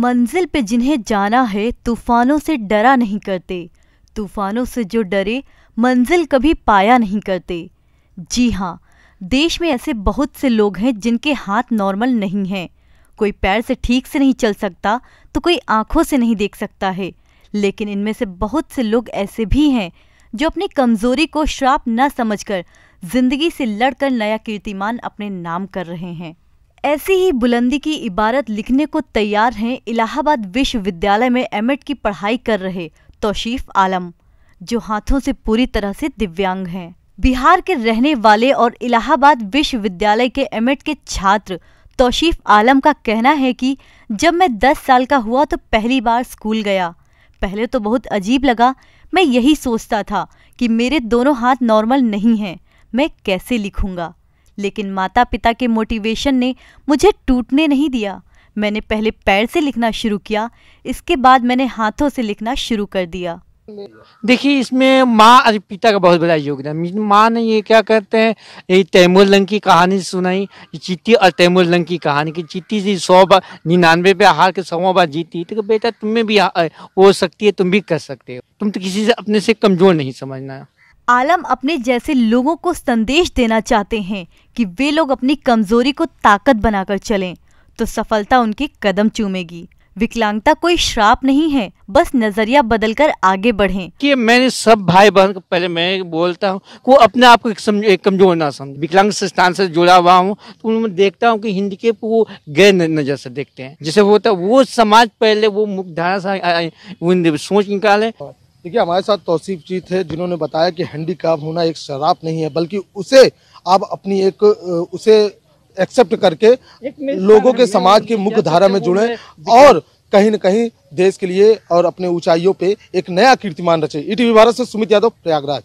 मंजिल पे जिन्हें जाना है तूफानों से डरा नहीं करते तूफानों से जो डरे मंजिल कभी पाया नहीं करते जी हाँ देश में ऐसे बहुत से लोग हैं जिनके हाथ नॉर्मल नहीं हैं कोई पैर से ठीक से नहीं चल सकता तो कोई आँखों से नहीं देख सकता है लेकिन इनमें से बहुत से लोग ऐसे भी हैं जो अपनी कमजोरी को श्राप न समझकर जिंदगी से लड़कर नया कीर्तिमान अपने नाम कर रहे हैं ऐसी ही बुलंदी की इबारत लिखने को तैयार हैं इलाहाबाद विश्वविद्यालय में एम की पढ़ाई कर रहे तोशीफ आलम जो हाथों से पूरी तरह से दिव्यांग हैं बिहार के रहने वाले और इलाहाबाद विश्वविद्यालय के एम के छात्र तोशीफ आलम का कहना है कि जब मैं 10 साल का हुआ तो पहली बार स्कूल गया पहले तो बहुत अजीब लगा मैं यही सोचता था कि मेरे दोनों हाथ नॉर्मल नहीं हैं मैं कैसे लिखूंगा लेकिन माता पिता के मोटिवेशन ने मुझे टूटने नहीं दिया मैंने पहले पैर से लिखना शुरू किया इसके बाद मैंने हाथों से लिखना शुरू कर दिया देखिए इसमें माँ और पिता का बहुत बड़ा योगदान माँ ने ये क्या करते हैं ये तैमूर लंग की कहानी सुनाई चिट्ठी और तैमूर लंग की कहानी की चिट्ठी जी सौ बार निन्यानवे पे हार के सौ बार जीती तो बेटा तुम्हें भी हो सकती है तुम भी कर सकते हो तुम तो किसी से अपने से कमज़ोर नहीं समझना आलम अपने जैसे लोगों को संदेश देना चाहते हैं कि वे लोग अपनी कमजोरी को ताकत बनाकर चलें तो सफलता उनके कदम चूमेगी विकलांगता कोई श्राप नहीं है बस नजरिया बदलकर आगे बढ़ें कि मैंने सब भाई बहन को पहले मैं बोलता हूँ वो अपने आप को एक कमजोर ना समझ विकलांग संस्थान से जुड़ा हुआ हूँ तो उनमें देखता हूँ कि हिंदी के वो गैर नजर से देखते हैं जैसे होता वो समाज पहले वो मुख्य से सोच निकाले देखिए हमारे साथ तोसीफ जी थे जिन्होंने बताया कि हैंडीकैप होना एक शराब नहीं है बल्कि उसे आप अपनी एक उसे एक्सेप्ट करके लोगों के समाज की मुख्य धारा में जुड़े और कहीं न कहीं देश के लिए और अपने ऊंचाइयों पे एक नया कीर्तिमान रचे ईटीवी भारत से सुमित यादव प्रयागराज